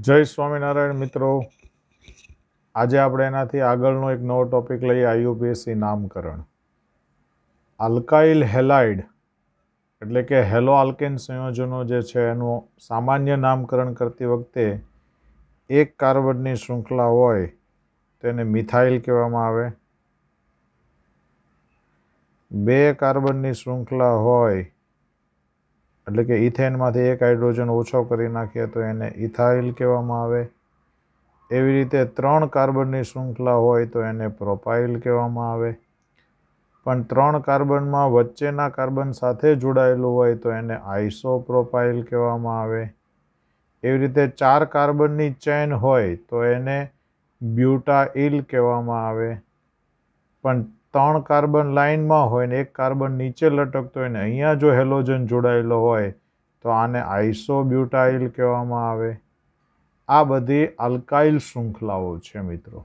જય સ્વામિનારાયણ મિત્રો આજે આપણે એનાથી આગળનો એક નવો ટોપિક લઈએ આઈયુપીએસસી નામકરણ આલ્કાઇલ હેલાઇડ એટલે કે હેલો આલ્કેન સંયોજનો જે છે એનું સામાન્ય નામકરણ કરતી વખતે એક કાર્બનની શૃંખલા હોય તેને મિથાઇલ કહેવામાં આવે બે કાર્બનની શૃંખલા હોય એટલે કે ઇથેનમાંથી એક હાઇડ્રોજન ઓછો કરી નાખીએ તો એને ઇથાઇલ કહેવામાં આવે એવી રીતે ત્રણ કાર્બનની શૃંખલા હોય તો એને પ્રોપાઇલ કહેવામાં આવે પણ ત્રણ કાર્બનમાં વચ્ચેના કાર્બન સાથે જોડાયેલું હોય તો એને આઈસોપ્રોપાઇલ કહેવામાં આવે એવી રીતે ચાર કાર્બનની ચેન હોય તો એને બ્યુટાઇલ કહેવામાં આવે પણ ત્રણ કાર્બન લાઇનમાં હોય ને એક કાર્બન નીચે લટકતો હોય ને અહીંયા જો હેલોજન જોડાયેલો હોય તો આને આઈસોબ્યુટાઇલ કહેવામાં આવે આ બધી આલ્કાઇલ શૃંખલાઓ છે મિત્રો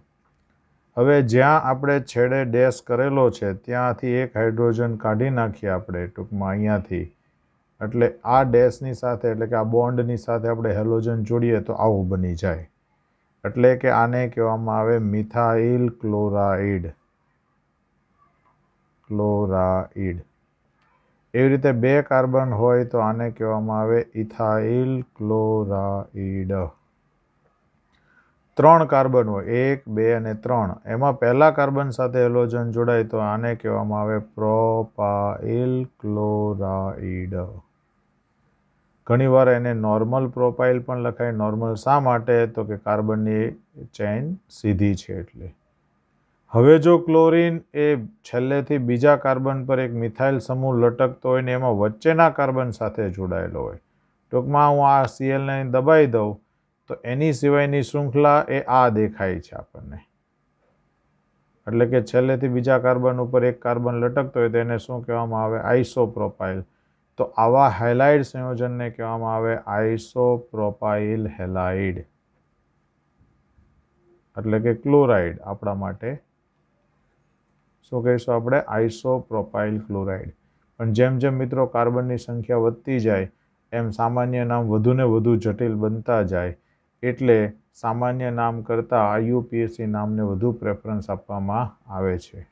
હવે જ્યાં આપણે છેડે ડેસ કરેલો છે ત્યાંથી એક હાઇડ્રોજન કાઢી નાખીએ આપણે ટૂંકમાં અહીંયાથી એટલે આ ડેશની સાથે એટલે કે આ બોન્ડની સાથે આપણે હેલોજન જોડીએ તો આવું બની જાય એટલે કે આને કહેવામાં આવે મિથાઇલ ક્લોરાઇડ ક્લોરાઇડ એવી રીતે બે કાર્બન હોય તો આને કહેવામાં આવે ઇથાઇલ ક્લોરાઇડ ત્રણ કાર્બન હોય એક બે અને ત્રણ એમાં પહેલા કાર્બન સાથે એલોજન જોડાય તો આને કહેવામાં આવે પ્રોપાઇલ ક્લોરાઇડ ઘણીવાર એને નોર્મલ પ્રોપાઇલ પણ લખાય નોર્મલ શા માટે તો કે કાર્બનની ચેન સીધી છે એટલે હવે જો ક્લોરિન એ છેલ્લેથી બીજા કાર્બન પર એક મિથાઇલ સમૂહ લટકતો હોય ને એમાં વચ્ચેના કાર્બન સાથે જોડાયેલો હોય ટૂંકમાં હું આ સીએલને દબાઈ દઉં તો એની સિવાયની શૃંખલા એ આ દેખાય છે આપણને એટલે કે છેલ્લેથી બીજા કાર્બન ઉપર એક કાર્બન લટકતો હોય તેને શું કહેવામાં આવે આઈસોપ્રોપાઇલ તો આવા હેલાઇડ સંયોજનને કહેવામાં આવે આઈસોપ્રોપાઇલ હેલાઇડ એટલે કે ક્લોરાઇડ આપણા માટે શું કહીશું આપણે આઈસોપ્રોપાઇલ ક્લોરાઇડ પણ જેમ જેમ મિત્રો કાર્બનની સંખ્યા વધતી જાય એમ સામાન્ય નામ વધુને વધુ જટિલ બનતા જાય એટલે સામાન્ય નામ કરતાં આઈયુપીએસસી નામને વધુ પ્રેફરન્સ આપવામાં આવે છે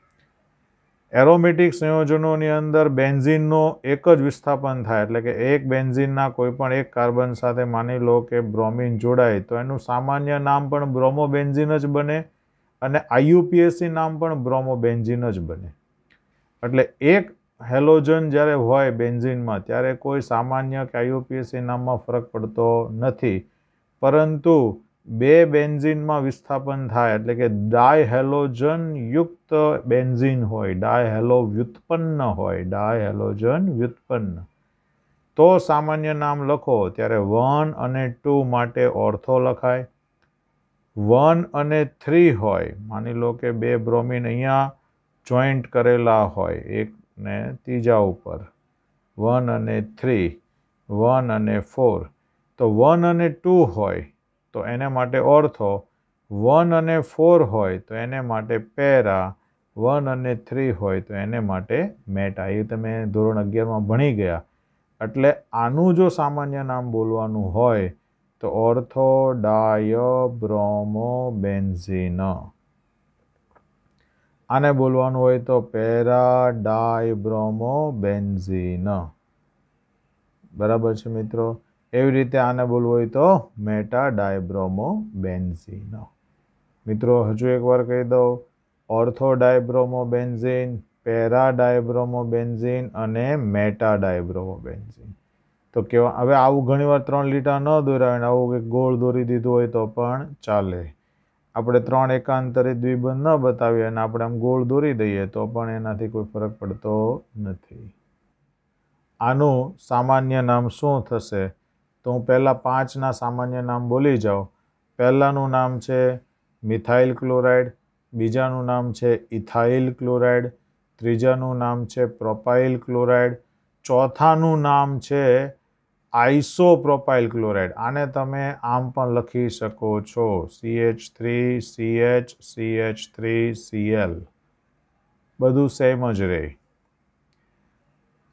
એરોમેટિક સંયોજનોની અંદર બેન્ઝીનનો એક જ વિસ્થાપન થાય એટલે કે એક બેન્ઝિનના પણ એક કાર્બન સાથે માની લો કે બ્રોમિન જોડાય તો એનું સામાન્ય નામ પણ બ્રોમો બેન્ઝીન જ બને અને આઈયુપીએસસી નામ પણ બ્રોમો બેન્ઝિન જ બને એટલે એક હેલોજન જ્યારે હોય બેન્ઝિનમાં ત્યારે કોઈ સામાન્ય કે આઈયુપીએસસી નામમાં ફરક પડતો નથી પરંતુ બે બેન્ઝિનમાં વિસ્થાપન થાય એટલે કે ડાયહેલોજન યુક્ત બેન્ઝિન હોય ડાયહેલો વ્યુત્પન્ન હોય ડાયહેલોજન વ્યુત્પન્ન તો સામાન્ય નામ લખો ત્યારે વન અને ટુ માટે ઓર્થો લખાય વન અને થ્રી હોય માની લો કે બે બ્રોમિન અહીંયા જોઈન્ટ કરેલા હોય એક ને ત્રીજા ઉપર વન અને થ્રી વન અને ફોર તો વન અને ટુ હોય તો એને માટે ઓર્થો વન અને ફોર હોય તો એને માટે પેરા વન અને થ્રી હોય તો એને માટે મેટા એ તમે ધોરણ અગિયારમાં ભણી ગયા એટલે આનું જો સામાન્ય નામ બોલવાનું હોય તો ઓર્થો ડાયબ્રોમો બેન્ઝીન આને બોલવાનું હોય તો પેરા ડાયબ્રોમો બેન્ઝીન બરાબર છે મિત્રો એવી રીતે આને બોલવું હોય તો મેટા ડાયબ્રોમો બેન્ઝીન મિત્રો હજુ એકવાર કહી દઉં ortho dibromo benzene para dibromo benzene અને મેટા ડાયબ્રોમો બેન્ઝીન તો કેવા હવે આવું ઘણીવાર ત્રણ લીટા ન દોરાવે ને આવું કંઈક ગોળ દોરી દીધું હોય તો પણ ચાલે આપણે ત્રણ એકાંતરે દ્વિબંધ ન બતાવીએ અને આપણે આમ ગોળ દોરી દઈએ તો પણ એનાથી કોઈ ફરક પડતો નથી આનું સામાન્ય નામ શું થશે તો હું પહેલાં પાંચના સામાન્ય નામ બોલી જાઉં પહેલાંનું નામ છે મિથાઇલ ક્લોરાઇડ બીજાનું નામ છે ઇથાઇલ ક્લોરાઇડ ત્રીજાનું નામ છે પ્રોપાઇલ ક્લોરાઇડ ચોથાનું નામ છે આઇસોપ્રોપાઇલ ક્લોરાઇડ આને તમે આમ પણ લખી શકો છો C H three C H C H three CL બધું સેમ જ રહે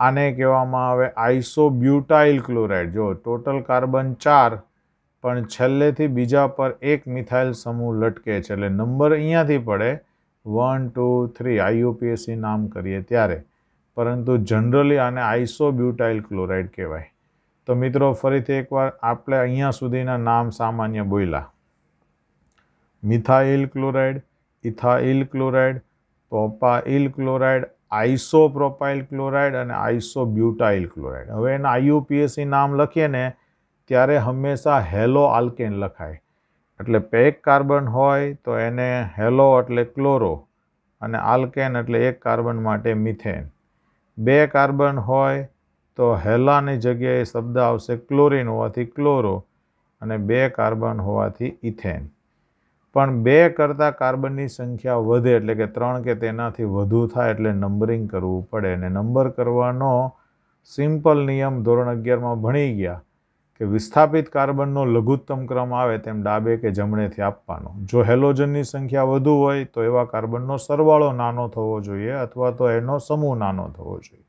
આને કહેવામાં આવે આઇસોબ્યુટાઇલ ક્લોરાઇડ જો ટોટલ કાર્બન ચાર પણ છેલ્લેથી બીજા પર એક મિથાઇલ સમૂહ લટકે છે એટલે નંબર અહીંયાથી પડે વન ટુ થ્રી આઈયુપીએસસી નામ કરીએ ત્યારે પરંતુ જનરલી આને આઇસોબ્યુટાઇલ ક્લોરાઇડ કહેવાય તો મિત્રો ફરીથી એકવાર આપણે અહીંયા સુધીના નામ સામાન્ય બોલ્યા methyl chloride ethyl chloride propyl chloride isopropyl chloride અને આઇસોબ્યુટાઇલ ક્લોરાઇડ હવે એના આઈયુપીએસસી નામ લખીએ ને ત્યારે હંમેશા હેલો આલ્કેન લખાય એટલે પેક કાર્બન હોય તો એને હેલો એટલે ક્લોરો અને આલ્કેન એટલે એક કાર્બન માટે મિથેન બે કાર્બન હોય તો હેલાની જગ્યાએ શબ્દ આવશે ક્લોરિન હોવાથી ક્લોરો અને બે કાર્બન હોવાથી ઇથેન પણ બે કરતાં કાર્બનની સંખ્યા વધે એટલે કે ત્રણ કે તેનાથી વધુ થાય એટલે નંબરિંગ કરવું પડે અને નંબર કરવાનો સિમ્પલ નિયમ ધોરણ અગિયારમાં ભણી ગયા કે વિસ્થાપિત કાર્બનનો લઘુત્તમ ક્રમ આવે તેમ ડાબે કે જમણેથી આપવાનો જો હેલોજનની સંખ્યા વધુ હોય તો એવા કાર્બનનો સરવાળો નાનો થવો જોઈએ અથવા તો એનો સમૂહ નાનો થવો જોઈએ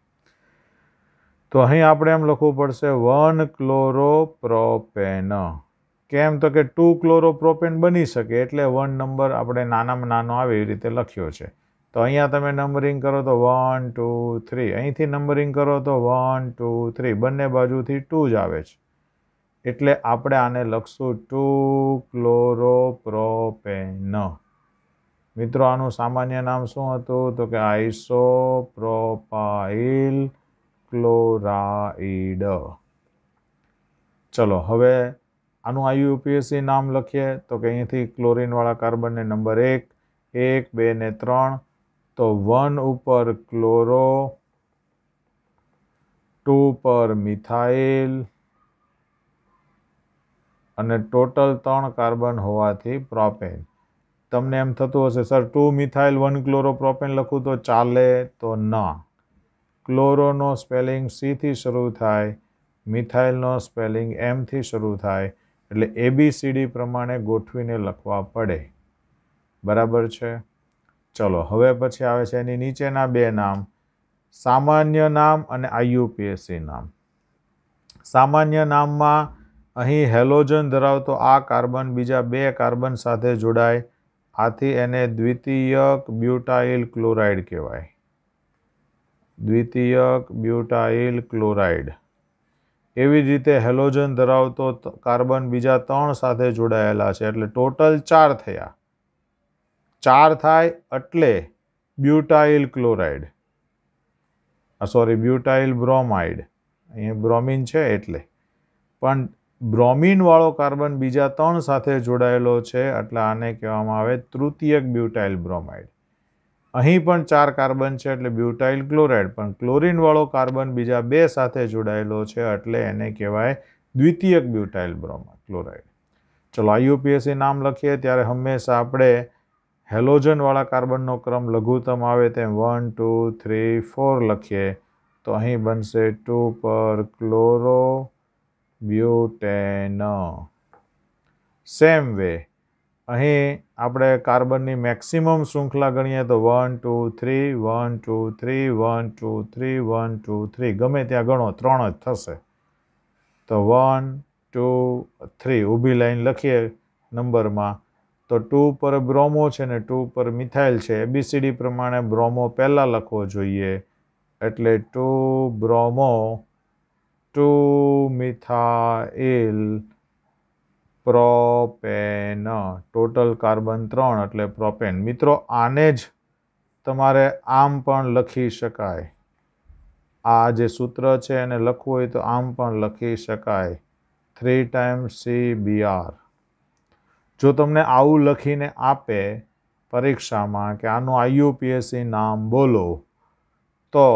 તો અહીં આપણે એમ લખવું પડશે વન ક્લોરોપ્રોપેન કેમ તો કે ટુ ક્લોરોપ્રોપેન બની શકે એટલે વન નંબર આપણે નાનામાં નાનો આવે એવી રીતે લખ્યો છે તો અહીંયા તમે નંબરિંગ કરો તો વન ટુ થ્રી અહીંથી નંબરિંગ કરો તો વન ટુ થ્રી બંને બાજુથી ટુ જ આવે છે એટલે આપણે આને લખશું ટુ ક્લોરોપ્રોપેન મિત્રો આનું સામાન્ય નામ શું હતું તો કે આઈસો પ્રોપાઇલ ક્લોરાઇડ ચલો હવે આનું આઈયુપીએસસી નામ લખીએ તો કે અહીંથી ક્લોરિનવાળા કાર્બનને નંબર એક એક બે ને ત્રણ તો વન ઉપર ક્લોરો ટુ પર મિથાઇલ અને ટોટલ ત્રણ કાર્બન હોવાથી પ્રોપેન તમને એમ થતું હશે sir two methyl one chloro propane લખું તો ચાલે તો ના ક્લોરોનો સ્પેલિંગ સીથી શરૂ થાય મિથાઇલનો સ્પેલિંગ એમથી શરૂ થાય એટલે એબીસીડી પ્રમાણે ગોઠવીને લખવા પડે બરાબર છે ચલો હવે પછી આવે છે એની નીચેના બે નામ સામાન્ય નામ અને આઈયુપીએસસી નામ સામાન્ય નામમાં અહીં હેલોજન ધરાવતો આ કાર્બન બીજા બે કાર્બન સાથે જોડાય આથી એને દ્વિતીયક બ્યુટાઇલ ક્લોરાઇડ કહેવાય દ્વિતીયક બ્યુટાઇલ ક્લોરાઇડ એવી જ રીતે હેલોજન ધરાવતો કાર્બન બીજા ત્રણ સાથે જોડાયેલા છે એટલે ટોટલ ચાર થયા ચાર થાય એટલે butyl chloride sorry butyl bromide અહીંયા બ્રોમિન છે એટલે પણ બ્રોમિનવાળો કાર્બન બીજા ત્રણ સાથે જોડાયેલો છે એટલે આને કહેવામાં આવે તૃતીયક બ્યુટાઇલ બ્રોમાઇડ અહીં પણ ચાર કાર્બન છે એટલે બ્યુટાઇલ ક્લોરાઇડ પણ ક્લોરિનવાળો કાર્બન બીજા બે સાથે જોડાયેલો છે એટલે એને કહેવાય દ્વિતીયક બ્યુટાઇલ બ્રોમા ક્લોરાઇડ ચલો આઈયુપીએસસી નામ લખીએ ત્યારે હંમેશા આપણે હેલોજનવાળા કાર્બનનો ક્રમ લઘુત્તમ આવે તેમ વન ટુ થ્રી ફોર લખીએ તો અહીં બનશે ટુ પર ક્લોરો બ્યુટેન સેમ વે અહીં આપણે કાર્બનની મેક્સિમમ શૃંખલા ગણીએ તો one two three one two three one two three one two three ગમે ત્યાં ગણો ત્રણ જ થશે તો વન ટુ થ્રી ઊભી લાઈન લખીએ નંબરમાં તો ટુ પર બ્રોમો છે ને ટુ પર મિથાઇલ છે એબીસીડી પ્રમાણે બ્રોમો પહેલાં લખવો જોઈએ એટલે two bromo two methyl propane total carbon ત્રણ એટલે પ્રોપેન મિત્રો આને જ તમારે આમ પણ લખી શકાય આ જે સૂત્ર છે એને લખવું હોય તો આમ પણ લખી શકાય three times C B R જો તમને આવું લખીને આપે પરીક્ષામાં કે આનું આઈયુપીએસસી નામ બોલો તો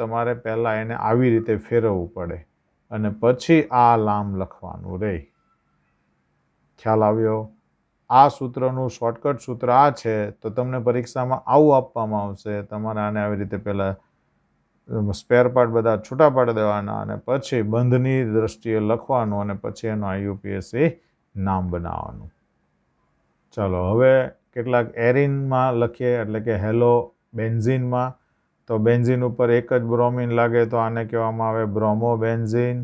તમારે પહેલાં એને આવી રીતે ફેરવવું પડે અને પછી આ લામ લખવાનું રહે ખ્યાલ આવ્યો આ સૂત્રનું શોર્ટકટ સૂત્ર આ છે તો તમને પરીક્ષામાં આવું આપવામાં આવશે તમારે આને આવી રીતે પહેલાં સ્પેર પાર્ટ બધા છૂટા પાડી દેવાના અને પછી બંધની દ્રષ્ટિએ લખવાનું અને પછી એનું આઈયુપીએસસી નામ બનાવવાનું ચાલો હવે કેટલાક એરિનમાં લખીએ એટલે કે હેલો બેન્ઝિનમાં તો બેન્ઝિન ઉપર એક જ બ્રોમિન લાગે તો આને કહેવામાં આવે બ્રોમો બેન્ઝિન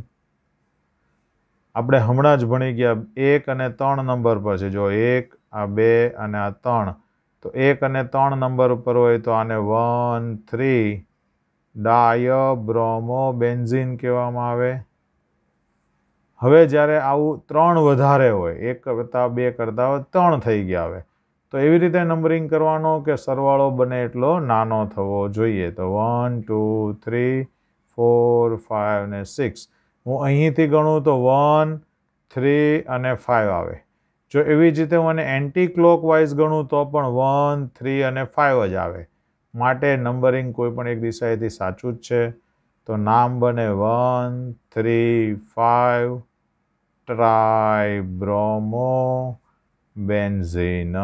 આપણે હમણાં જ ભણી ગયા એક અને ત્રણ નંબર પર છે જો એક આ બે અને આ ત્રણ તો એક અને ત્રણ નંબર ઉપર હોય તો આને one three di bromo benzene કહેવામાં આવે હવે જ્યારે આવું ત્રણ વધારે હોય એક કરતાં બે કરતાં ત્રણ થઈ ગયા આવે તો એવી રીતે નંબરિંગ કરવાનો કે સરવાળો બને એટલો નાનો થવો જોઈએ તો one two three four five ને સિક્સ હું અહીંથી ગણું તો વન થ્રી અને ફાઇવ આવે જો એવી જ રીતે હું એને એન્ટી ક્લોક વાઇઝ ગણું તો પણ વન થ્રી અને ફાઇવ જ આવે માટે નંબરિંગ કોઈ પણ એક દિશાએથી સાચું જ છે તો નામ બને one three five tri bromo benzene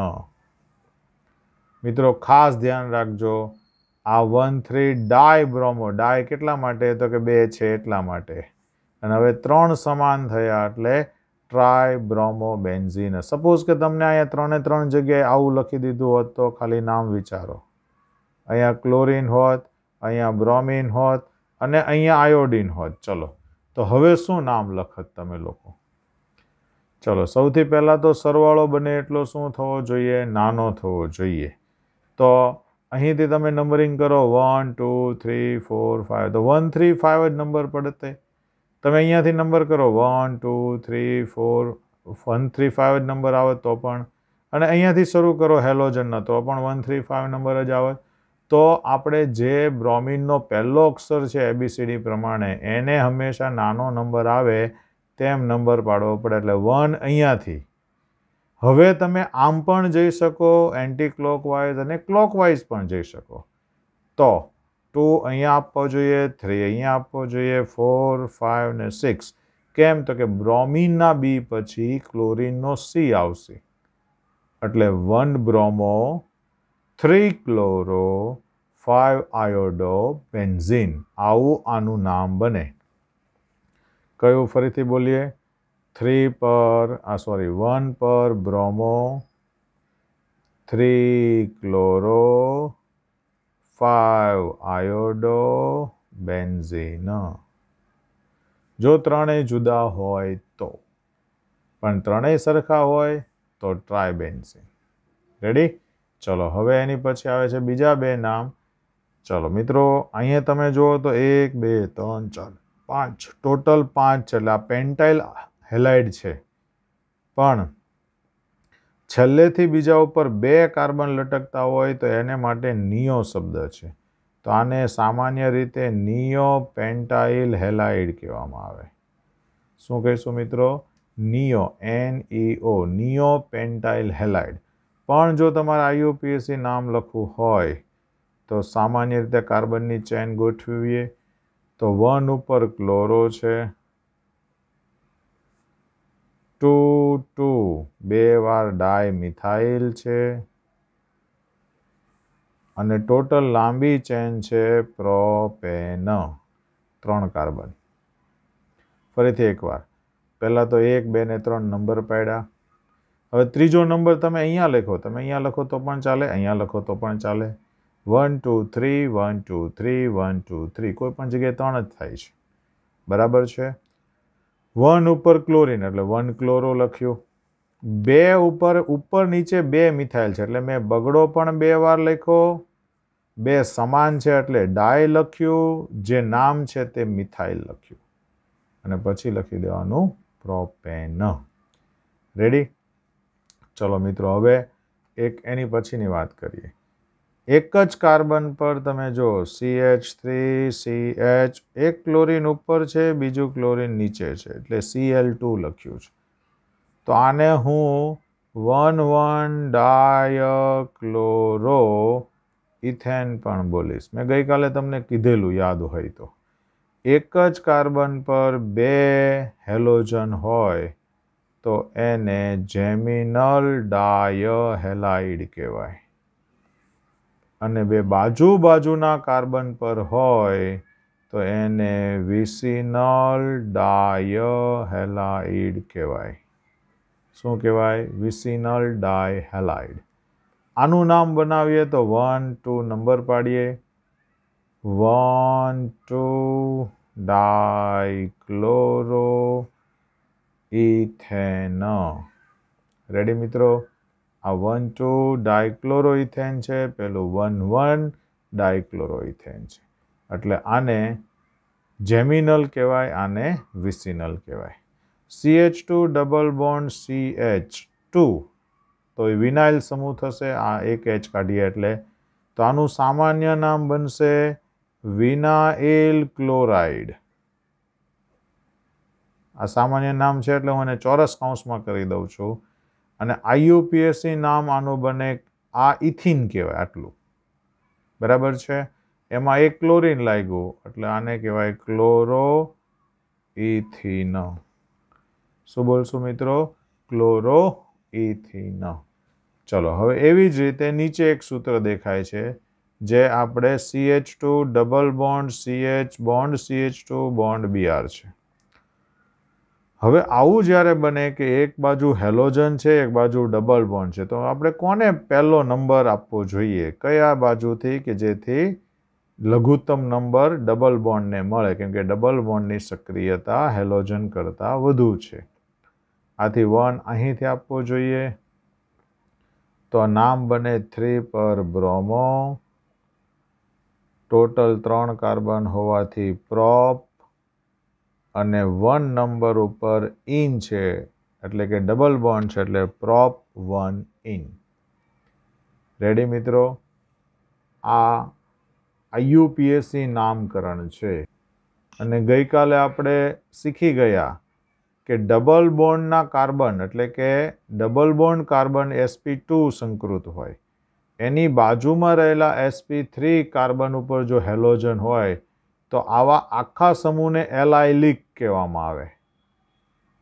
મિત્રો ખાસ ધ્યાન રાખજો આ one three di bromo di કેટલા માટે તો કે બે છે એટલા માટે અને હવે ત્રણ સમાન થયા એટલે ટ્રાય બ્રોમો બેન્ઝીન સપોઝ કે તમને અહીંયા ત્રણે ત્રણ જગ્યાએ આવું લખી દીધું હોત તો ખાલી નામ વિચારો અહીંયા ક્લોરિન હોત અહીંયા બ્રોમિન હોત અને અહીંયા આયોડિન હોત ચલો તો હવે શું નામ લખત તમે લોકો ચલો સૌથી પહેલાં તો સરવાળો બને એટલો શું થવો જોઈએ નાનો થવો જોઈએ તો અહીંથી તમે નંબરિંગ કરો one two three four five તો વન થ્રી ફાઇવ જ નંબર પડતે તમે અહીંયાથી નંબર કરો one two three four one three five જ નંબર આવે તો પણ અને અહીંયાથી શરૂ કરો હેલોજનના તો પણ વન થ્રી ફાઇવ નંબર જ આવે તો આપણે જે બ્રોમિનનો પહેલો અક્ષર છે એબીસીડી પ્રમાણે એને હંમેશા નાનો નંબર આવે તેમ નંબર પાડવો પડે એટલે વન અહીંયાથી હવે તમે આમ પણ જઈ શકો એન્ટી ક્લોકવાઇઝ અને ક્લોકવાઇઝ પણ જઈ શકો તો ટુ અહીંયા આપવો જોઈએ થ્રી અહીંયા આપવો જોઈએ ફોર ફાઇવ ને સિક્સ કેમ તો કે બ્રોમિનના બી પછી ક્લોરિનનો સી આવશે એટલે one bromo three chloro five iodo benzene આવું આનું નામ બને કયું ફરીથી બોલીએ થ્રી પર આ સોરી વન પર bromo three chloro five iodobenzene જો ત્રણેય જુદા હોય તો પણ ત્રણેય સરખા હોય તો ટ્રાય ટ્રાયબેન્ઝીન રેડી ચલો હવે એની પછી આવે છે બીજા બે નામ ચલો મિત્રો અહીંયા તમે જુઓ તો એક બે ત્રણ ચાર પાંચ ટોટલ પાંચ છે એટલે આ પેન્ટાઇલ હેલાઇડ છે પણ છેલ્લેથી બીજા ઉપર બે કાર્બન લટકતા હોય તો એને માટે નિયો શબ્દ છે તો આને સામાન્ય રીતે નિયો પેન્ટાઇલ હેલાઇડ કહેવામાં આવે શું કહીશું મિત્રો neo N E O neo pentyl halide પણ જો તમારે આઈયુપીએસસી નામ લખવું હોય તો સામાન્ય રીતે કાર્બનની ચેન ગોઠવીએ તો વન ઉપર ક્લોરો છે ટુ ટુ બે વાર ડાય મિથાઇલ છે અને ટોટલ લાંબી ચેન છે પ્રોપેન ત્રણ કાર્બન ફરીથી એકવાર પહેલાં તો એક બે ને ત્રણ નંબર પાડ્યા હવે ત્રીજો નંબર તમે અહીંયા લખો તમે અહીંયા લખો તો પણ ચાલે અહીંયા લખો તો પણ ચાલે one two three one two three one two three કોઈ પણ જગ્યાએ ત્રણ જ થાય છે બરાબર છે વન ઉપર ક્લોરિન એટલે વન ક્લોરો લખ્યો બે ઉપર ઉપર નીચે બે મિથાઇલ છે એટલે મેં બગડો પણ બે વાર લખ્યો બે સમાન છે એટલે ડાય લખ્યું જે નામ છે તે મિથાઇલ લખ્યું અને પછી લખી દેવાનું પ્રોપેન રેડી ચલો મિત્રો હવે એક એની પછીની વાત કરીએ એક જ કાર્બન પર તમે જો C H three C H એક ક્લોરિન ઉપર છે બીજું ક્લોરિન નીચે છે એટલે સી એલ ટુ લખ્યું છે તો આને હું વન વન ક્લોરો ઇથેન પણ બોલીશ મેં ગઈકાલે તમને કીધેલું યાદ હોય તો એક જ કાર્બન પર બે હેલોજન હોય તો એને જેમિનલ ડાયહેલાઇડ કહેવાય અને બે બાજુ બાજુના કાર્બન પર હોય તો એને વિસિનલ ડાય હેલાઇડ કહેવાય શું કહેવાય વિસિનલ ડાય હેલાઇડ આનું નામ બનાવીએ તો વન ટુ નંબર પાડીએ one two dichloro ethane ready મિત્રો આ વન ટુ ડાયક્લોરોઇથેન છે પેલું વન વન ડાયક્લોરોઇથેન છે એટલે આને જેમિનલ કહેવાય આને વિસિનલ કહેવાય C H two double bond H two તો એ વિનાઇલ સમૂહ થશે આ એક એચ કાઢીએ એટલે તો આનું સામાન્ય નામ બનશે વિનાઇલ ક્લોરાઇડ આ સામાન્ય નામ છે એટલે હું એને ચોરસ કૌંસમાં કરી દઉં છું અને આઈયુપીએસસી નામ આનું બને આ ઇથિન કહેવાય આટલું બરાબર છે એમાં એક ક્લોરિન લાગ્યું એટલે આને કહેવાય ક્લોરો ઇથિન શું બોલશું મિત્રો ક્લોરો ઇથિન ચલો હવે એવી જ રીતે નીચે એક સૂત્ર દેખાય છે જે આપણે CH two double bond CH bond CH two bond BR છે હવે આવું જ્યારે બને કે એક બાજુ હેલોજન છે એક બાજુ ડબલ બોન્ડ છે તો આપણે કોને પહેલો નંબર આપવો જોઈએ કયા બાજુથી કે જેથી લઘુત્તમ નંબર ડબલ બોન્ડને મળે કેમ કે ડબલ બોન્ડની સક્રિયતા હેલોજન કરતાં વધુ છે આથી વન અહીંથી આપવો જોઈએ તો નામ બને થ્રી પર બ્રોમો ટોટલ ત્રણ કાર્બન હોવાથી પ્રોપ અને વન નંબર ઉપર ઇન છે એટલે કે ડબલ બોન્ડ છે એટલે પ્રોપ વન ઇન રેડી મિત્રો આ આઈયુપીએસસી નામકરણ છે અને ગઈકાલે આપણે શીખી ગયા કે ડબલ બોન્ડના કાર્બન એટલે કે double bond carbon SP two સંકૃત હોય એની બાજુમાં રહેલા એસપી થ્રી કાર્બન ઉપર જો હેલોજન હોય તો આવા આખા સમૂહને એલાય કહેવામાં આવે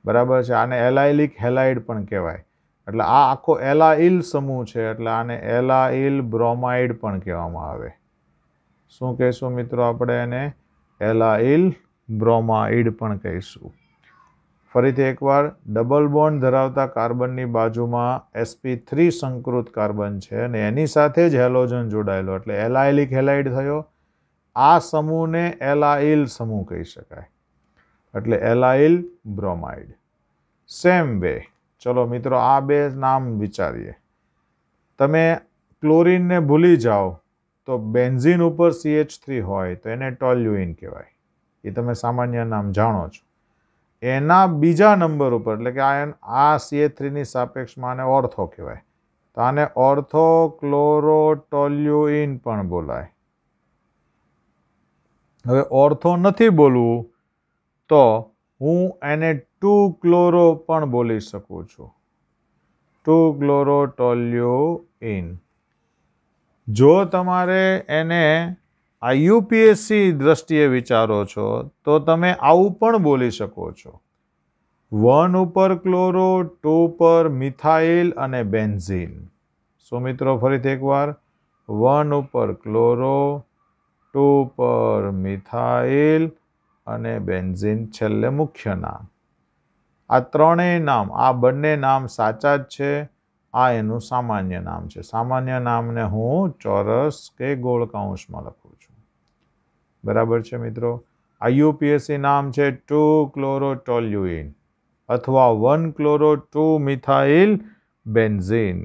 બરાબર છે આને એલાઇલિક હેલાઇડ પણ કહેવાય એટલે આ આખો એલાઇલ સમૂહ છે એટલે આને એલાઇલ બ્રોમાઇડ પણ કહેવામાં આવે શું કહીશું મિત્રો આપણે એને એલાઇલ બ્રોમાઇડ પણ કહીશું ફરીથી એકવાર ડબલ બોન્ડ ધરાવતા કાર્બનની બાજુમાં એસપી થ્રી સંકૃત કાર્બન છે અને એની સાથે જ હેલોજન જોડાયેલો એટલે એલાઇલિક હેલાઇડ થયો આ સમૂહને એલાઇલ સમૂહ કહી શકાય એટલે એલાઇલ બ્રોમાઇડ સેમ વે ચલો મિત્રો આ બે નામ વિચારીએ તમે ક્લોરિનને ભૂલી જાઓ તો બેન્ઝીન ઉપર સીએચ થ્રી હોય તો એને ટોલ્યુઇન કહેવાય એ તમે સામાન્ય નામ જાણો છો એના બીજા નંબર ઉપર એટલે કે આ એન આ સીએ થ્રીની સાપેક્ષમાં આને ઓર્થો કહેવાય તો આને ઓર્થો ક્લોરો ટોલ્યુઇન પણ બોલાય હવે ઓર્થો નથી બોલવું તો હું એને ટુ ક્લોરો પણ બોલી શકું છું ટુ ક્લોરો ટોલ્યો ઇન જો તમારે એને આ યુપીએસસી દ્રષ્ટિએ વિચારો છો તો તમે આવું પણ બોલી શકો છો વન ઉપર ક્લોરો ટુ પર મિથાઇલ અને બેન્ઝિન સો મિત્રો ફરીથી એકવાર વન ઉપર ક્લોરો ટુ પર મિથાઇલ અને બેન્ઝિન છેલ્લે મુખ્ય નામ આ ત્રણેય નામ આ બંને નામ સાચા જ છે આ એનું સામાન્ય નામ છે સામાન્ય નામને હું ચોરસ કે ગોળ કૌંસમાં લખું છું બરાબર છે મિત્રો આ યુપીએસસી નામ છે ટુ ક્લોરોટોલ્યુઇન અથવા one chloro two methyl benzene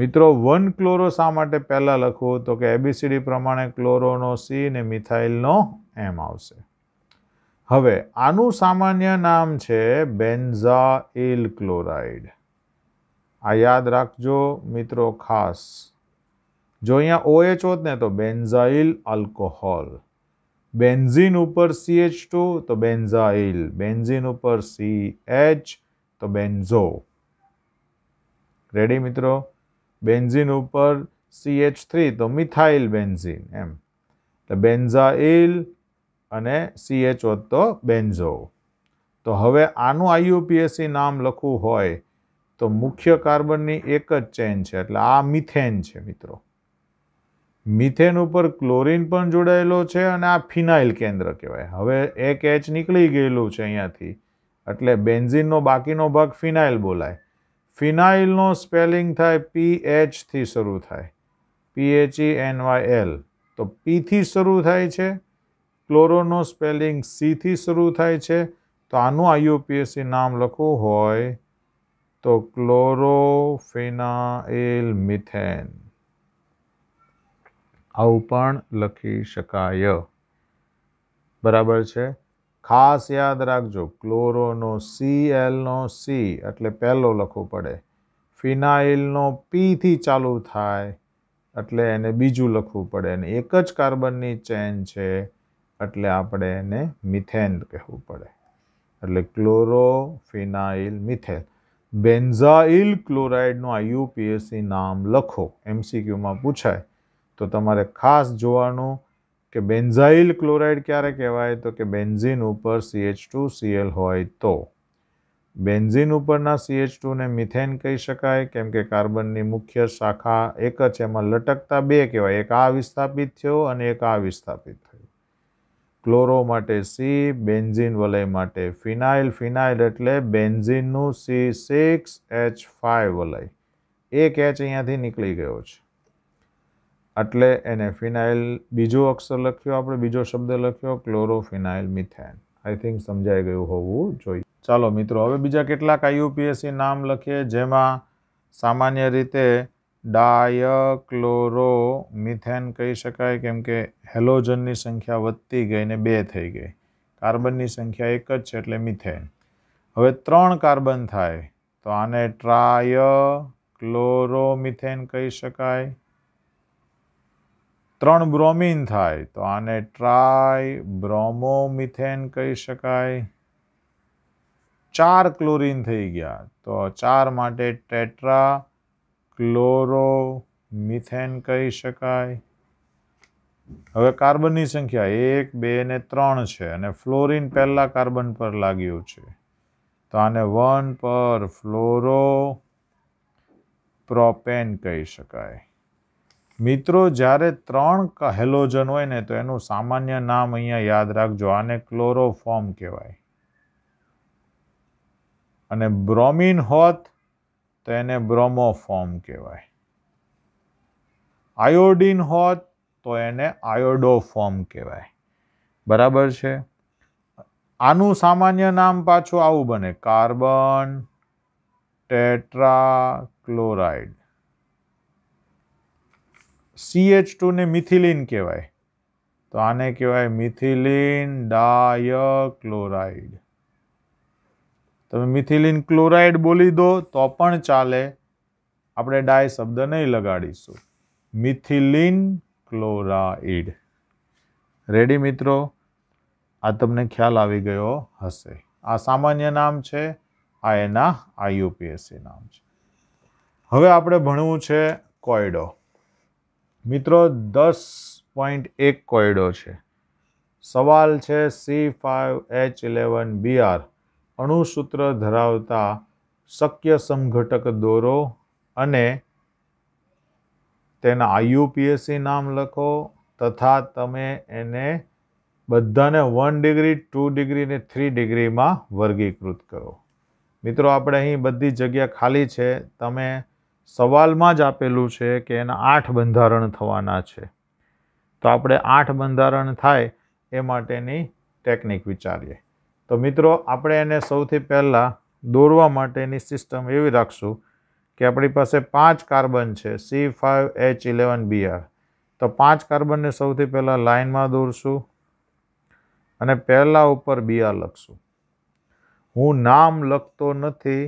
મિત્રો વન ક્લોરો શા માટે પહેલાં લખવું તો કે એબીસીડી પ્રમાણે ક્લોરોનો સી ને મિથાઇલનો એમ આવશે હવે આનું સામાન્ય નામ છે બેન્ઝા બેન્ઝાઇલ ક્લોરાઇડ આ યાદ રાખજો મિત્રો ખાસ જો અહીંયા ઓએચ હોત ને તો બેન્ઝાઇલ આલ્કોહોલ બેન્ઝીન ઉપર સી એચ ટુ તો બેન્ઝાઇલ બેન્ઝીન ઉપર સી એચ તો બેન્ઝો રેડી મિત્રો બેન્ઝિન ઉપર સી એચ થ્રી તો મિથાઇલ બેન્ઝિન એમ એટલે બેન્ઝાઇલ અને સીએચ તો બેન્ઝો તો હવે આનું આઈયુપીએસસી નામ લખવું હોય તો મુખ્ય કાર્બનની એક જ ચેન છે એટલે આ મિથેન છે મિત્રો મિથેન ઉપર ક્લોરિન પણ જોડાયેલો છે અને આ ફિનાઇલ કેન્દ્ર કહેવાય હવે એક એચ નીકળી ગયેલું છે અહીંયાથી એટલે બેન્ઝિનનો બાકીનો ભાગ ફિનાઇલ બોલાય ફિનાઇલનો સ્પેલિંગ થાય પી એચથી શરૂ થાય P H E N Y L તો પીથી શરૂ થાય છે ક્લોરોનો સ્પેલિંગ સીથી શરૂ થાય છે તો આનું આઈયુપીએસસી નામ લખવું હોય તો ક્લોરોફિનાઇલ મિથેન આવું પણ લખી શકાય બરાબર છે ખાસ યાદ રાખજો ક્લોરોનો સી એલનો સી એટલે પહેલો લખવો પડે ફિનાઇલનો પીથી ચાલુ થાય એટલે એને બીજું લખવું પડે અને એક જ કાર્બનની ચેન છે એટલે આપણે એને મિથેન કહેવું પડે એટલે ક્લોરો ફિનાઇલ મિથેન બેન્ઝાઇલ ક્લોરાઇડનું આ યુપીએસસી નામ લખો એમસીક્યુમાં પૂછાય તો તમારે ખાસ જોવાનું કે બેન્ઝાઇલ ક્લોરાઇડ ક્યારે કહેવાય તો કે બેન્ઝીન ઉપર સીએચ ટુ સીએલ હોય તો બેન્ઝીન ઉપરના સીએચ ટુને મિથેન કહી શકાય કેમ કે કાર્બનની મુખ્ય શાખા એક જ એમાં લટકતા બે કહેવાય એક આ વિસ્થાપિત થયો અને એક આ વિસ્થાપિત થયો ક્લોરો માટે સી બેન્ઝીન વલય માટે ફિનાઇલ ફિનાઇલ એટલે બેન્ઝીનનું સી સિક્સ એચ ફાઇવ વલય એક એચ અહીંયાથી નીકળી ગયો છે એટલે એને ફિનાઇલ બીજો અક્ષર લખ્યો આપણે બીજો શબ્દ લખ્યો ક્લોરોફિનાઇલ મિથેન આઈ થિંક સમજાઈ ગયું હોવું જોઈએ ચાલો મિત્રો હવે બીજા કેટલાક આઈયુપીએસસી નામ લખીએ જેમાં સામાન્ય રીતે મિથેન કહી શકાય કેમ કે હેલોજનની સંખ્યા વધતી ગઈ ને બે થઈ ગઈ કાર્બનની સંખ્યા એક જ છે એટલે મિથેન હવે ત્રણ કાર્બન થાય તો આને ટ્રાય ક્લોરોમિથેન કહી શકાય ત્રણ બ્રોમિન થાય તો આને ટ્રાય બ્રોમોમિથેન કહી શકાય ચાર ક્લોરિન થઈ ગયા તો ચાર માટે ટેટ્રા ક્લોરો મિથેન કહી શકાય હવે કાર્બનની સંખ્યા એક બે ને ત્રણ છે અને ફ્લોરિન પહેલાં કાર્બન પર લાગ્યું છે તો આને વન પર ફ્લોરો પ્રોપેન કહી શકાય મિત્રો જ્યારે ત્રણ હેલોજન હોય ને તો એનું સામાન્ય નામ અહીંયા યાદ રાખજો આને ક્લોરોફોર્મ કહેવાય અને બ્રોમિન હોત તો એને બ્રોમોફોર્મ કહેવાય આયોડિન હોત તો એને આયોડોફોર્મ કહેવાય બરાબર છે આનું સામાન્ય નામ પાછું આવું બને carbon tetra chloride C CH ટુને મિથિલિન કહેવાય તો આને કહેવાય મિથિલિન ક્લોરાઇડ તમે મિથિલિન ક્લોરાઇડ બોલી દો તો પણ ચાલે આપણે ડાય શબ્દ નહીં લગાડીશું મિથિલિન ક્લોરાઇડ રેડી મિત્રો આ તમને ખ્યાલ આવી ગયો હશે આ સામાન્ય નામ છે આ એના આઈયુપીએસસી નામ છે હવે આપણે ભણવું છે કોયડો મિત્રો દસ પોઈન્ટ એક કોયડો છે સવાલ છે C five H eleven BR અણુસૂત્ર ધરાવતા શક્ય સંઘટક દોરો અને તેના આઈયુપીએસસી નામ લખો તથા તમે એને બધાને વન ડિગ્રી ટુ ડિગ્રી ને થ્રી ડિગ્રીમાં વર્ગીકૃત કરો મિત્રો આપણે અહીં બધી જગ્યા ખાલી છે તમે સવાલમાં જ આપેલું છે કે એના આઠ બંધારણ થવાના છે તો આપણે આઠ બંધારણ થાય એ માટેની ટેકનિક વિચારીએ તો મિત્રો આપણે એને સૌથી પહેલાં દોરવા માટેની સિસ્ટમ એવી રાખશું કે આપણી પાસે પાંચ કાર્બન છે C five H eleven BR તો પાંચ કાર્બનને સૌથી પહેલાં લાઇનમાં દોરશું અને પહેલાં ઉપર બીઆર લખશું હું નામ લખતો નથી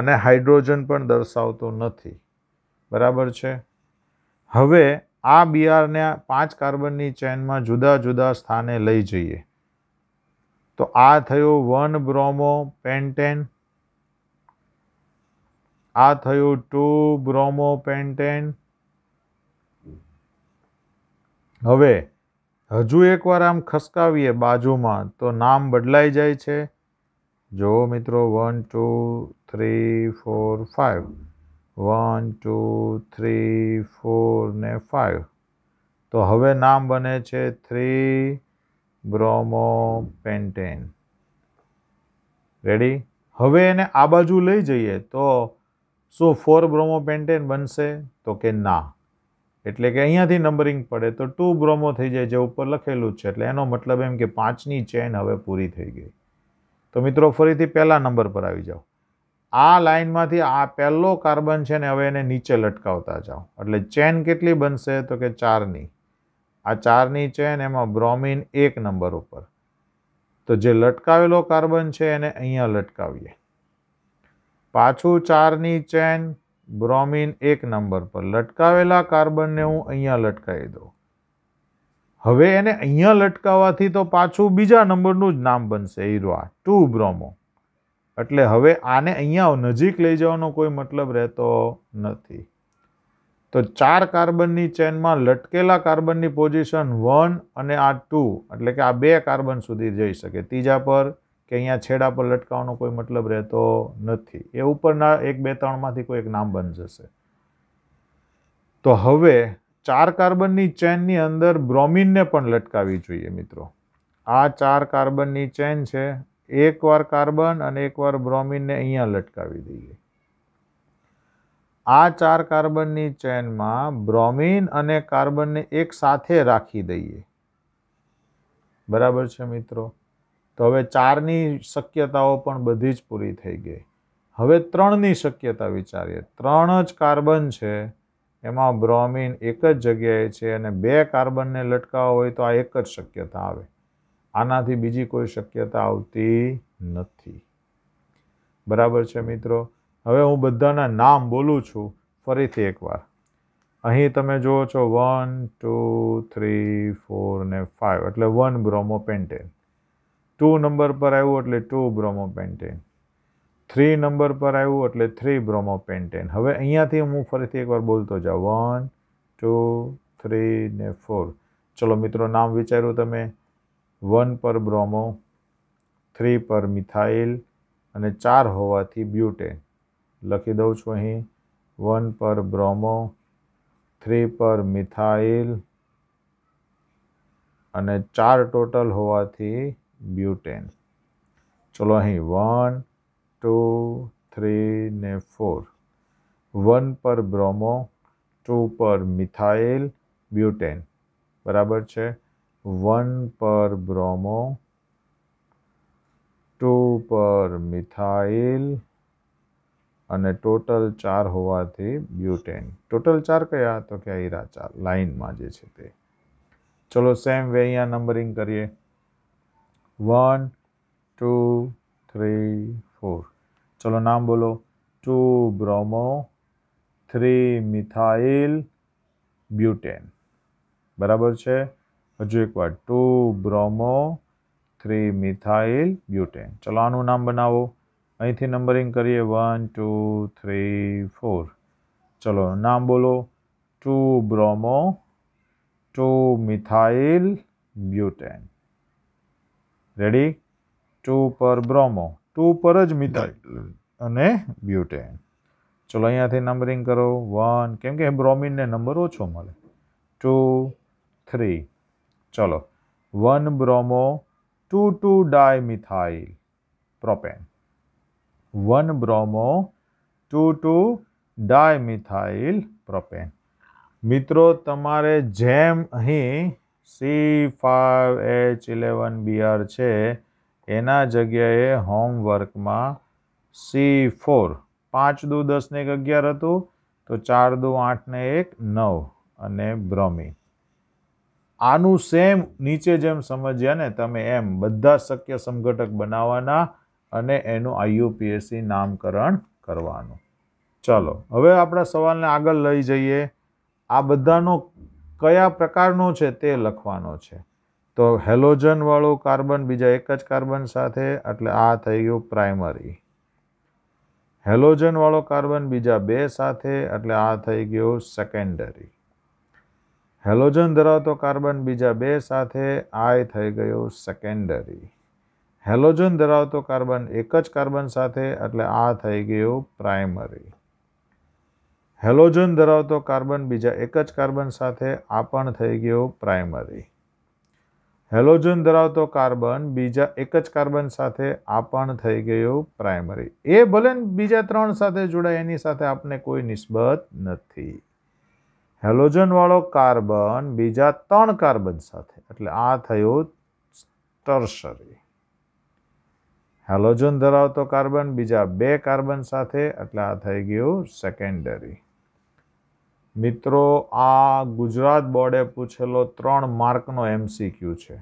અને હાઇડ્રોજન પણ દર્શાવતો નથી બરાબર છે હવે આ બિયારને પાંચ કાર્બનની ચેનમાં જુદા જુદા સ્થાને લઈ જઈએ તો આ થયો વન બ્રોમો પેન્ટેન આ થયું ટુ બ્રોમો પેન્ટેન હવે હજુ એકવાર આમ ખસકાવીએ બાજુમાં તો નામ બદલાઈ જાય છે જો મિત્રો one two three four five one two three four ને ફાઇવ તો હવે નામ બને છે થ્રી બ્રોમો પેન્ટેન રેડી હવે એને આ બાજુ લઈ જઈએ તો શું ફોર બ્રોમો પેન્ટેન બનશે તો કે ના એટલે કે અહીંયાથી નંબરિંગ પડે તો ટુ બ્રોમો થઈ જાય જે ઉપર લખેલું છે એટલે એનો મતલબ એમ કે પાંચની ચેન હવે પૂરી થઈ ગઈ તો મિત્રો ફરીથી પહેલા નંબર પર આવી જાઓ આ લાઇનમાંથી આ પહેલો કાર્બન છે ને હવે એને નીચે લટકાવતા જાઓ એટલે ચેન કેટલી બનશે તો કે ચારની આ ચારની ચેન એમાં બ્રોમિન એક નંબર ઉપર તો જે લટકાવેલો કાર્બન છે એને અહીંયા લટકાવીએ પાછું ચારની ચેન બ્રોમિન એક નંબર પર લટકાવેલા કાર્બનને હું અહીંયા લટકાવી દઉં હવે એને અહીંયા લટકાવવાથી તો પાછું બીજા નંબરનું જ નામ બનશે હીરો ટુ બ્રોમો એટલે હવે આને અહીંયા નજીક લઈ જવાનો કોઈ મતલબ રહેતો નથી તો ચાર કાર્બનની ચેનમાં લટકેલા કાર્બનની પોઝિશન વન અને આ ટુ એટલે કે આ બે કાર્બન સુધી જઈ શકે ત્રીજા પર કે અહીંયા છેડા પર લટકાવવાનો કોઈ મતલબ રહેતો નથી એ ઉપરના એક બે ત્રણમાંથી કોઈ એક નામ બની જશે તો હવે ચાર કાર્બનની ચેનની અંદર બ્રોમિનને પણ લટકાવી જોઈએ મિત્રો આ ચાર કાર્બનની ચેન છે એકવાર કાર્બન અને એકવાર બ્રોમિનને અહીંયા લટકાવી દઈએ આ ચાર કાર્બનની ચેનમાં બ્રોમિન અને કાર્બનને એક સાથે રાખી દઈએ બરાબર છે મિત્રો તો હવે ચારની શક્યતાઓ પણ બધી જ પૂરી થઈ ગઈ હવે ત્રણની શક્યતા વિચારીએ ત્રણ જ કાર્બન છે એમાં બ્રોમિન એક જ જગ્યાએ છે અને બે કાર્બનને લટકાવવા હોય તો આ એક જ શક્યતા આવે આનાથી બીજી કોઈ શક્યતા આવતી નથી બરાબર છે મિત્રો હવે હું બધાના નામ બોલું છું ફરીથી એકવાર અહીં તમે જુઓ છો વન ટુ થ્રી ફોર ને ફાઇવ એટલે one bromo pentane two number પર આવ્યું એટલે two bromo pentane three number પર આવ્યું એટલે થ્રી બ્રોમો પેન્ટેન હવે અહીંયાથી હું ફરીથી એકવાર બોલતો જાઉં વન ટુ થ્રી ને ફોર ચલો મિત્રો નામ વિચાર્યું તમે વન પર બ્રોમો થ્રી પર મિથાઇલ અને ચાર હોવાથી બ્યુટેન લખી દઉં છું અહીં વન પર બ્રોમો થ્રી પર મિથાઇલ અને ચાર ટોટલ હોવાથી બ્યુટેન ચલો અહીં વન ટુ થ્રી ને ફોર વન પર બ્રોમો ટુ પર મિથાઇલ બ્યુટેન બરાબર છે વન પર બ્રોમો ટુ પર મિથાઇલ અને ટોટલ ચાર હોવાથી બ્યુટેન ટોટલ ચાર કયા તો કે હીરા ચાર લાઇનમાં જે છે તે ચલો સેમ વે અહીંયા નંબરિંગ કરીએ વન ટુ થ્રી ફોર ચલો નામ બોલો two bromo three methyl butane બરાબર છે હજુ એકવાર two bromo three methyl butane ચલો આનું નામ બનાવો અહીંથી નંબરિંગ કરીએ વન ટુ થ્રી ફોર ચલો નામ બોલો two bromo two methyl butane ready two પર બ્રોમો ટુ પર જ મિથાઈલ અને બ્યુટેન ચલો અહીંયાથી નંબરિંગ કરો વન કેમ કે બ્રોમિનને નંબર ઓછો મળે ટુ થ્રી ચલો one bromo two two di dimethyl propane one bromo two two di dimethyl propane મિત્રો તમારે જેમ અહીં C five H eleven BR છે એના જગ્યાએ હોમવર્કમાં સી ફોર પાંચ દુ દસ ને એક અગિયાર હતું તો ચાર દુ આઠ ને એક નવ અને બ્રહ્મી આનું સેમ નીચે જેમ સમજ્યા ને તમે એમ બધા શક્ય સમઘટક બનાવવાના અને એનું આઈયુપીએસસી નામકરણ કરવાનું ચાલો હવે આપણા સવાલને આગળ લઈ જઈએ આ બધાનો કયા પ્રકારનો છે તે લખવાનો છે તો હેલોજનવાળો કાર્બન બીજા એક જ કાર્બન સાથે એટલે આ થઈ ગયું પ્રાઇમરી હેલોજનવાળો કાર્બન બીજા બે સાથે એટલે આ થઈ ગયું સેકન્ડરી હેલોજન ધરાવતો કાર્બન બીજા બે સાથે આ થઈ ગયું સેકન્ડરી હેલોજન ધરાવતો કાર્બન એક જ કાર્બન સાથે એટલે આ થઈ ગયું પ્રાઇમરી હેલોજન ધરાવતો કાર્બન બીજા એક જ કાર્બન સાથે આ પણ થઈ ગયું પ્રાઇમરી હેલોજન ધરાવતો કાર્બન બીજા એક જ કાર્બન સાથે આ પણ થઈ ગયું પ્રાઇમરી એ ભલે બીજા ત્રણ સાથે જોડાય એની સાથે આપને કોઈ નિસ્બત નથી હેલોજનવાળો કાર્બન બીજા ત્રણ કાર્બન સાથે એટલે આ થયો ટર્શરી હેલોજન ધરાવતો કાર્બન બીજા બે કાર્બન સાથે એટલે આ થઈ ગયું સેકન્ડરી મિત્રો આ ગુજરાત બોર્ડે પૂછેલો ત્રણ માર્કનો એમસીક્યુ છે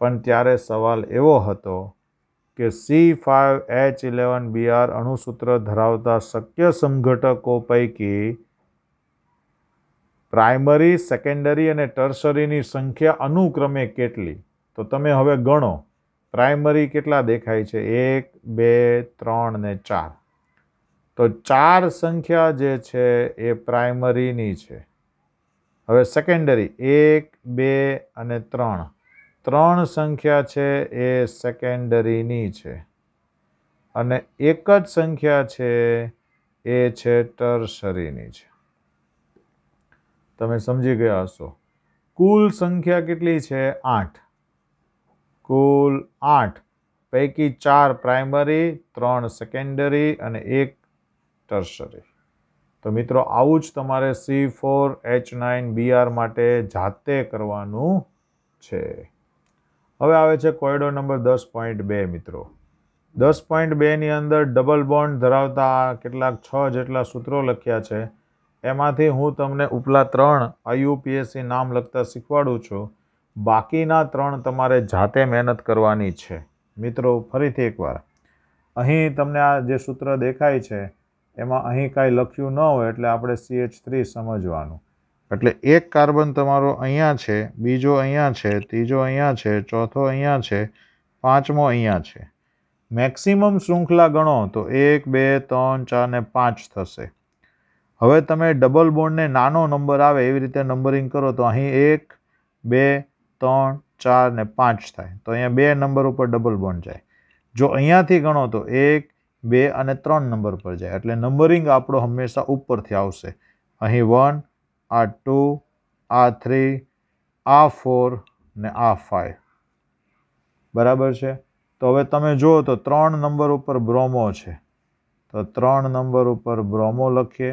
પણ ત્યારે સવાલ એવો હતો કે C five H eleven BR અણુસૂત્ર ધરાવતા શક્ય સંઘટકો પૈકી પ્રાઇમરી સેકન્ડરી અને ટર્સરીની સંખ્યા અનુક્રમે કેટલી તો તમે હવે ગણો પ્રાઇમરી કેટલા દેખાય છે એક બે ત્રણ ને ચાર તો ચાર સંખ્યા જે છે એ પ્રાઇમરીની છે હવે સેકન્ડરી એક બે અને ત્રણ ત્રણ સંખ્યા છે એ સેકન્ડરીની છે અને એક જ સંખ્યા છે એ છે ટર્સરીની છે તમે સમજી ગયા હશો કુલ સંખ્યા કેટલી છે આઠ કુલ આઠ પૈકી ચાર પ્રાઇમરી ત્રણ સેકન્ડરી અને એક ટર્સરી તો મિત્રો આવું જ તમારે C four H nine BR માટે જાતે કરવાનું છે હવે આવે છે કોયડો નંબર દસ પોઈન્ટ બે મિત્રો દસ પોઈન્ટ બેની અંદર ડબલ બોન્ડ ધરાવતા કેટલાક છ જેટલા સૂત્રો લખ્યા છે એમાંથી હું તમને ઉપલા ત્રણ આઈયુપીએસસી નામ લખતા શીખવાડું છું બાકીના ત્રણ તમારે જાતે મહેનત કરવાની છે મિત્રો ફરીથી એકવાર અહીં તમને આ જે સૂત્ર દેખાય છે એમાં અહીં કાંઈ લખ્યું ન હોય એટલે આપણે સી એચ થ્રી સમજવાનું એટલે એક કાર્બન તમારો અહીંયા છે બીજો અહીંયા છે ત્રીજો અહીંયા છે ચોથો અહીંયા છે પાંચમો અહીંયા છે મેક્સિમમ શૃંખલા ગણો તો એક બે ત્રણ ચાર ને પાંચ થશે હવે તમે ડબલ બોન્ડને નાનો નંબર આવે એવી રીતે નંબરિંગ કરો તો અહીં એક બે ત્રણ ચાર ને પાંચ થાય તો અહીંયા બે નંબર ઉપર ડબલ બોન્ડ જાય જો અહીંયાથી ગણો તો એક બે અને ત્રણ નંબર પર જાય એટલે નંબરિંગ આપણો હંમેશા ઉપરથી આવશે અહીં વન આ ટુ આ થ્રી આ ફોર ને આ ફાઈવ બરાબર છે તો હવે તમે જુઓ તો ત્રણ નંબર ઉપર બ્રોમો છે તો ત્રણ નંબર ઉપર બ્રોમો લખીએ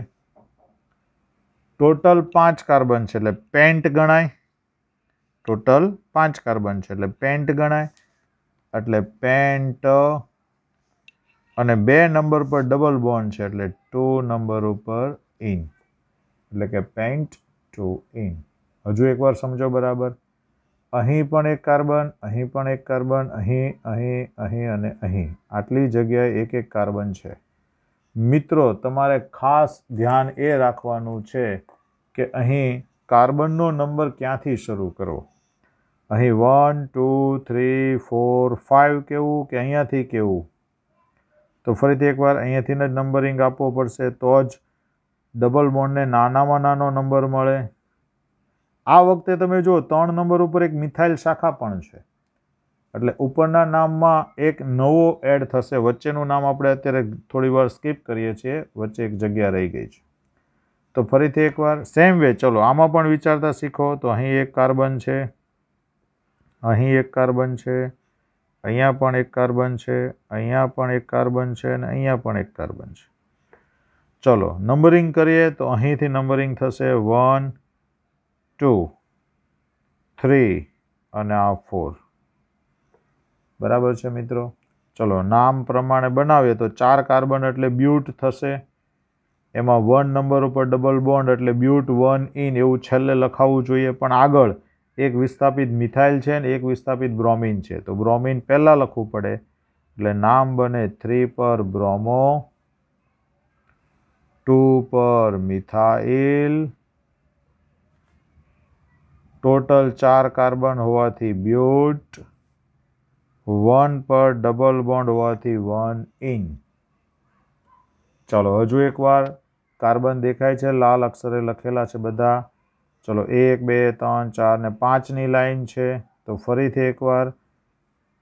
ટોટલ પાંચ કાર્બન છે એટલે પેન્ટ ગણાય ટોટલ પાંચ કાર્બન છે એટલે પેન્ટ ગણાય એટલે પેન્ટ અને બે નંબર પર ડબલ બોન્ડ છે એટલે ટુ નંબર ઉપર ઇન એટલે કે પેન્ટ ટુ ઇન હજુ એકવાર સમજો બરાબર અહીં પણ એક કાર્બન અહીં પણ એક કાર્બન અહીં અહીં અહીં અને અહીં આટલી જગ્યાએ એક એક કાર્બન છે મિત્રો તમારે ખાસ ધ્યાન એ રાખવાનું છે કે અહીં કાર્બનનો નંબર ક્યાંથી શરૂ કરવો અહીં one two three four five કેવું કે અહીંયાથી કેવું તો ફરીથી એકવાર અહીંયાથી જ નંબરિંગ આપવો પડશે તો જ ડબલ બોન્ડને નાનામાં નાનો નંબર મળે આ વખતે તમે જુઓ ત્રણ નંબર ઉપર એક મિથાઇલ શાખા પણ છે એટલે ઉપરના નામમાં એક નવો એડ થશે વચ્ચેનું નામ આપણે અત્યારે થોડી વાર સ્કીપ કરીએ છીએ વચ્ચે એક જગ્યા રહી ગઈ છે તો ફરીથી એકવાર સેમ વે ચલો આમાં પણ વિચારતા શીખો તો અહીં એક કાર્બન છે અહીં એક કાર્બન છે અહીંયા પણ એક કાર્બન છે અહીંયા પણ એક કાર્બન છે અને અહીંયા પણ એક કાર્બન છે ચલો નંબરિંગ કરીએ તો અહીંથી નંબરિંગ થશે વન ટુ થ્રી અને આ ફોર બરાબર છે મિત્રો ચલો નામ પ્રમાણે બનાવીએ તો ચાર કાર્બન એટલે બ્યુટ થશે એમાં વન નંબર ઉપર ડબલ બોન્ડ એટલે બ્યુટ વન ઇન એવું છેલ્લે લખાવવું જોઈએ પણ આગળ એક વિસ્થાપિત મિથાઇલ છે ને એક વિસ્થાપિત બ્રોમિન છે તો બ્રોમિન પહેલાં લખવું પડે એટલે નામ બને થ્રી પર બ્રોમો ટુ પર મિથાઇલ ટોટલ ચાર કાર્બન હોવાથી બ્યુટ વન પર ડબલ બોન્ડ હોવાથી વન ઇન ચાલો હજુ એકવાર કાર્બન દેખાય છે લાલ અક્ષરે લખેલા છે બધા ચલો એક બે ત્રણ ચાર ને પાંચની લાઈન છે તો ફરીથી એકવાર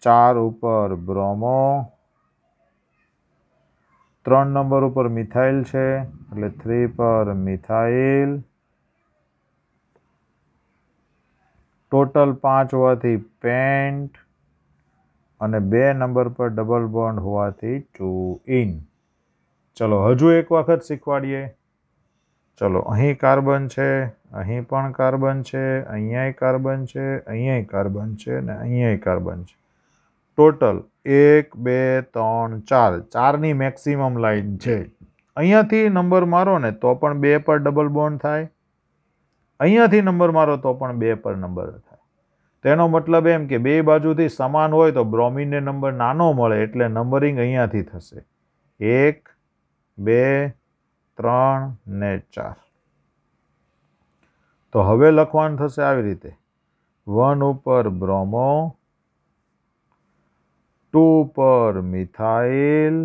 ચાર ઉપર બ્રોમો ત્રણ નંબર ઉપર મિથાઇલ છે એટલે થ્રી પર મિથાઇલ ટોટલ પાંચ હોવાથી પેન્ટ અને બે નંબર પર ડબલ બોન્ડ હોવાથી ટુ ઇન ચલો હજુ એક વખત શીખવાડીએ ચલો અહીં કાર્બન છે અહીં પણ કાર્બન છે અહીંયાય કાર્બન છે અહીંયાય કાર્બન છે ને અહીંયાય કાર્બન છે ટોટલ એક બે ત્રણ ચાર ચારની મેક્સિમમ લાઇન છે અહીંયાથી નંબર મારો ને તો પણ બે પર ડબલ બોન્ડ થાય અહીંયાથી નંબર મારો તો પણ બે પર નંબર થાય તેનો મતલબ એમ કે બે બાજુથી સમાન હોય તો બ્રોમિનને નંબર નાનો મળે એટલે નંબરિંગ અહીંયાથી થશે એક બે ત્રણ ને ચાર તો હવે લખવાનું થશે આવી રીતે વન ઉપર બ્રોમો ટુ પર મિથાઇલ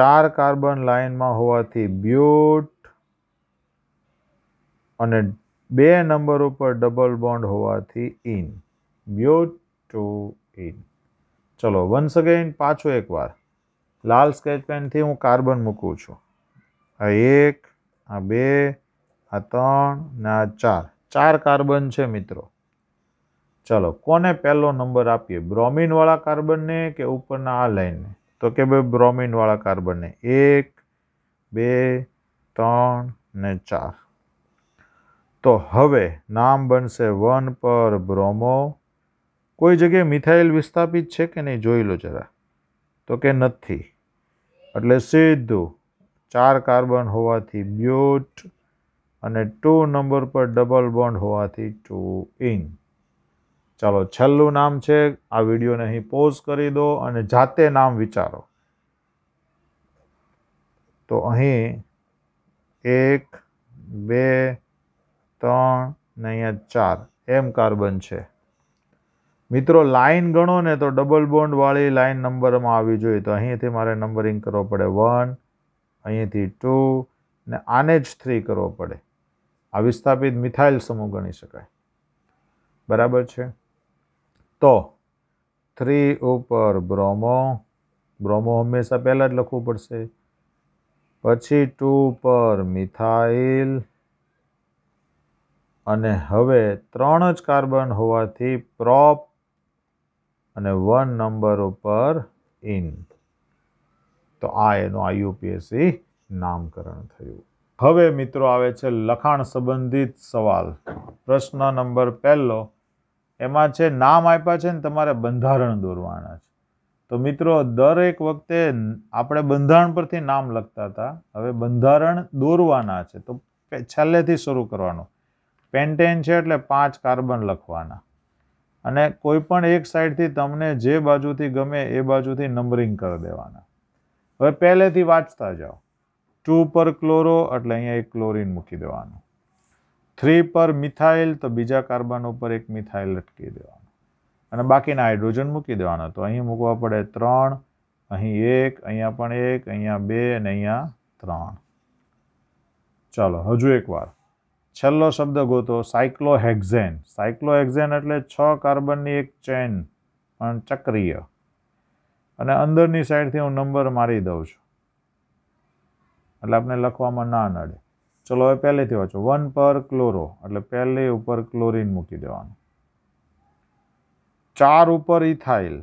ચાર કાર્બન લાઇનમાં હોવાથી બ્યુટ અને બે નંબર ઉપર ડબલ બોન્ડ હોવાથી ઇન બ્યુટ ટુ ઇન ચલો વન્સ અગેન પાછો એકવાર લાલ સ્કેચ પેનથી હું કાર્બન મૂકું છું આ એક આ બે આ ત્રણ ને આ ચાર ચાર કાર્બન છે મિત્રો ચલો કોને પહેલો નંબર આપીએ બ્રોમિનવાળા કાર્બનને કે ઉપરના આ લાઈનને તો કે ભાઈ બ્રોમિનવાળા કાર્બનને એક બે ત્રણ ને ચાર તો હવે નામ બનશે વન પર બ્રોમો કોઈ જગ્યાએ મિથાઇલ વિસ્થાપિત છે કે નહીં જોઈ લો જરા તો કે નથી એટલે સીધું ચાર કાર્બન હોવાથી બ્યુટ અને ટુ નંબર પર ડબલ બોન્ડ હોવાથી ટુ ઇન ચાલો છેલ્લું નામ છે આ વિડીયોને અહીં પોઝ કરી દો અને જાતે નામ વિચારો તો અહીં એક બે ત્રણ ને અહીંયા ચાર એમ કાર્બન છે મિત્રો લાઇન ગણો ને તો ડબલ બોન્ડવાળી લાઇન નંબરમાં આવી જોઈએ તો અહીંથી મારે નંબરિંગ કરવો પડે વન અહીંથી ટુ ને આને જ થ્રી કરવો પડે આ વિસ્થાપિત મિથાઇલ સમૂહ ગણી શકાય બરાબર છે તો થ્રી ઉપર બ્રોમો બ્રોમો હંમેશા પહેલાં જ લખવું પડશે પછી ટુ પર મિથાઇલ અને હવે ત્રણ જ કાર્બન હોવાથી પ્રોપ અને વન નંબરો પર ઇન તો આ એનું આઈયુપીએસસી નામકરણ થયું હવે મિત્રો આવે છે લખાણ સંબંધિત સવાલ પ્રશ્ન નંબર પહેલો એમાં છે નામ આપ્યા છે ને તમારે બંધારણ દોરવાના છે તો મિત્રો દરેક વખતે આપણે બંધારણ પરથી નામ લખતા હતા હવે બંધારણ દોરવાના છે તો છેલ્લેથી શરૂ કરવાનું પેન્ટેન છે એટલે પાંચ કાર્બન લખવાના અને કોઈ પણ એક સાઈડથી તમને જે બાજુથી ગમે એ બાજુથી નંબરિંગ કરી દેવાના હવે પહેલેથી વાંચતા જાઓ ટુ પર ક્લોરો એટલે અહીંયા એક ક્લોરિન મૂકી દેવાનું થ્રી પર મિથાઇલ તો બીજા કાર્બન ઉપર એક મિથાઇલ લટકી દેવાનું અને બાકીના હાઇડ્રોજન મૂકી દેવાના તો અહીં મૂકવા પડે ત્રણ અહીં એક અહીંયા પણ એક અહીંયા બે અને અહીંયા ત્રણ ચાલો હજુ એક વાર છેલ્લો શબ્દ ગોતો સાયક્લોહેક્ઝેન સાયક્લોહેક્ઝેન એટલે છ કાર્બનની એક ચેન પણ ચક્રીય અને અંદરની સાઈડથી હું નંબર મારી દઉં છું એટલે આપણે લખવામાં ના નડે ચલો હવે પહેલેથી વાંચો વન પર ક્લોરો એટલે પહેલે ઉપર ક્લોરીન મૂકી દેવાનું ચાર ઉપર ઇથાઇલ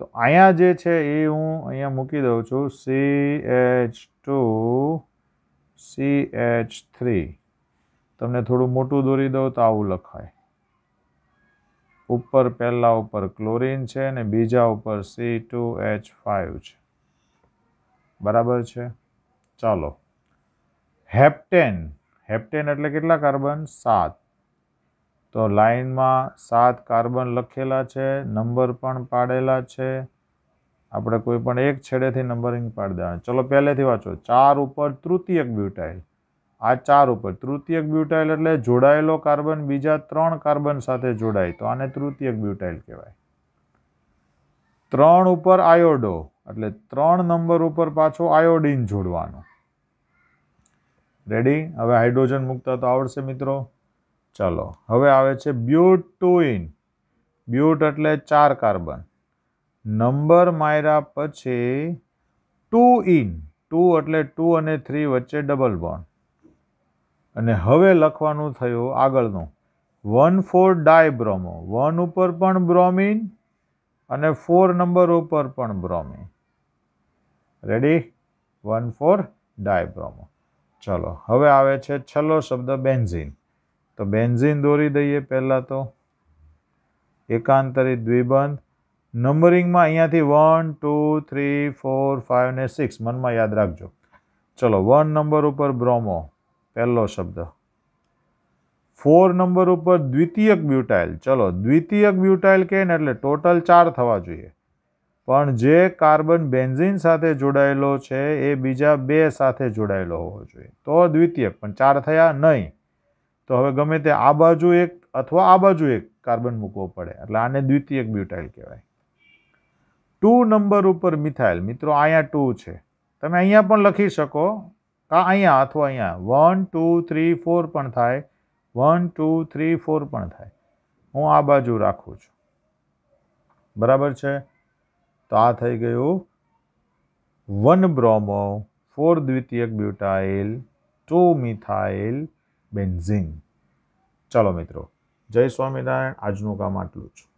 તો અહીંયા જે છે એ હું અહીંયા મૂકી દઉં છું C H two C H three તમને થોડું મોટું દોરી દઉં તો આવું લખાય ઉપર પહેલાં ઉપર ક્લોરીન છે અને બીજા ઉપર સી ટુ એચ ફાઇવ છે બરાબર છે ચાલો હેપ્ટેન હેપ્ટેન એટલે કેટલા કાર્બન સાત તો લાઇનમાં સાત કાર્બન લખેલા છે નંબર પણ પાડેલા છે આપણે કોઈ પણ એક છેડેથી નંબરિંગ પાડી દેવાના ચલો પહેલેથી વાંચો ચાર ઉપર તૃતીયક બ્યુટાઇલ આ ચાર ઉપર તૃતીયક બ્યુટાઇલ એટલે જોડાયેલો કાર્બન બીજા ત્રણ કાર્બન સાથે જોડાય તો આને તૃતીયક બ્યુટાઇલ કહેવાય ત્રણ ઉપર આયોડો એટલે ત્રણ નંબર ઉપર પાછો આયોડિન જોડવાનો રેડી હવે હાઇડ્રોજન મૂકતા તો આવડશે મિત્રો ચાલો હવે આવે છે બ્યુટ ટુ ઇન બ્યુટ એટલે ચાર કાર્બન નંબર માર્યા પછી ટુ ઇન ટુ એટલે ટુ અને થ્રી વચ્ચે ડબલ બોન્ડ અને હવે લખવાનું થયું આગળનું one four di bromo one ઉપર પણ બ્રોમિન અને ફોર નંબર ઉપર પણ bromine ready one four di bromo ચલો હવે આવે છે છેલ્લો શબ્દ બેન્ઝીન તો બેન્ઝીન દોરી દઈએ પહેલાં તો એકાંતરિત દ્વિબંધ નંબરિંગમાં અહીંયાથી one two three four five ને સિક્સ મનમાં યાદ રાખજો ચલો વન નંબર ઉપર બ્રોમો પહેલો શબ્દ ફોર નંબર ઉપર દ્વિતીયક બ્યુટાઇલ ચલો દ્વિતીયક બ્યુટાઇલ કહે ને એટલે ટોટલ ચાર થવા જોઈએ પણ જે કાર્બન બેન્ઝિન સાથે જોડાયેલો છે એ બીજા બે સાથે જોડાયેલો હોવો જોઈએ તો દ્વિતીયક પણ ચાર થયા નહીં તો હવે ગમે તે આ બાજુ એક અથવા આ બાજુ એક કાર્બન મૂકવો પડે એટલે આને દ્વિતીયક બ્યુટાઇલ કહેવાય ટુ નંબર ઉપર મિથાઇલ મિત્રો અહીંયા ટુ છે તમે અહીંયા પણ લખી શકો આ અહીંયા અથવા અહીંયા વન ટુ થ્રી ફોર પણ થાય વન ટુ થ્રી ફોર પણ થાય હું આ બાજુ રાખું છું બરાબર છે તો આ થઈ ગયું વન બ્રોમો ફોર દ્વિતીયક બ્યુટાઇલ ટુ મિથાઇલ બેન્ઝિન ચાલો મિત્રો જય સ્વામિનારાયણ આજનું કામ આટલું છું